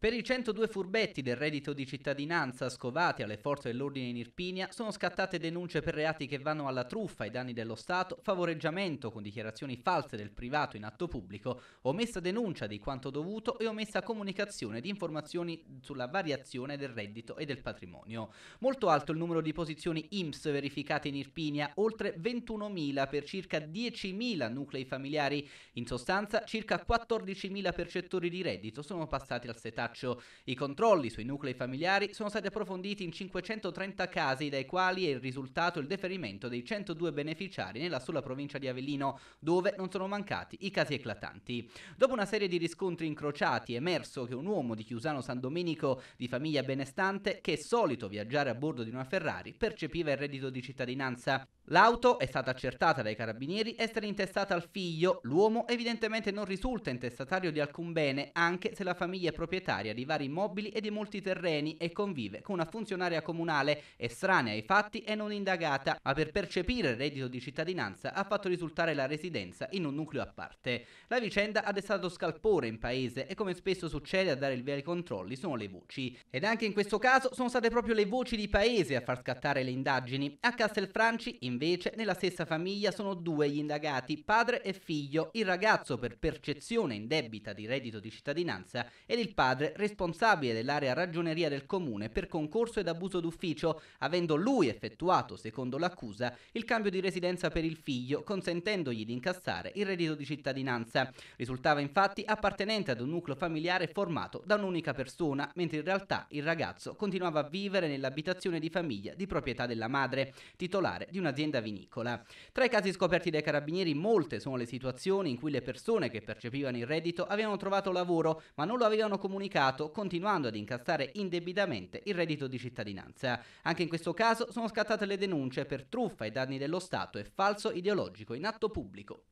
Per i 102 furbetti del reddito di cittadinanza scovati alle forze dell'ordine in Irpinia sono scattate denunce per reati che vanno alla truffa ai danni dello Stato, favoreggiamento con dichiarazioni false del privato in atto pubblico, omessa denuncia di quanto dovuto e omessa comunicazione di informazioni sulla variazione del reddito e del patrimonio. Molto alto il numero di posizioni IMSS verificate in Irpinia, oltre 21.000 per circa 10.000 nuclei familiari. In sostanza circa 14.000 percettori di reddito sono passati al setato Casaccio. I controlli sui nuclei familiari sono stati approfonditi in 530 casi, dai quali è il risultato il deferimento dei 102 beneficiari nella sola provincia di Avellino, dove non sono mancati i casi eclatanti. Dopo una serie di riscontri incrociati, è emerso che un uomo di Chiusano San Domenico, di famiglia benestante, che è solito viaggiare a bordo di una Ferrari, percepiva il reddito di cittadinanza. L'auto è stata accertata dai carabinieri essere intestata al figlio. L'uomo evidentemente non risulta intestatario di alcun bene, anche se la famiglia è proprietaria proprietaria di vari immobili e di molti terreni e convive con una funzionaria comunale estranea ai fatti e non indagata, ma per percepire il reddito di cittadinanza ha fatto risultare la residenza in un nucleo a parte. La vicenda ha destato scalpore in paese e come spesso succede a dare il via ai controlli sono le voci. Ed anche in questo caso sono state proprio le voci di paese a far scattare le indagini. A Castelfranci, invece, nella stessa famiglia sono due gli indagati, padre e figlio, il ragazzo per percezione indebita di reddito di cittadinanza ed il padre responsabile dell'area ragioneria del comune per concorso ed abuso d'ufficio, avendo lui effettuato, secondo l'accusa, il cambio di residenza per il figlio, consentendogli di incassare il reddito di cittadinanza. Risultava infatti appartenente ad un nucleo familiare formato da un'unica persona, mentre in realtà il ragazzo continuava a vivere nell'abitazione di famiglia di proprietà della madre, titolare di un'azienda vinicola. Tra i casi scoperti dai carabinieri molte sono le situazioni in cui le persone che percepivano il reddito avevano trovato lavoro ma non lo avevano comunicato bloccato continuando ad incassare indebitamente il reddito di cittadinanza. Anche in questo caso sono scattate le denunce per truffa ai danni dello Stato e falso ideologico in atto pubblico.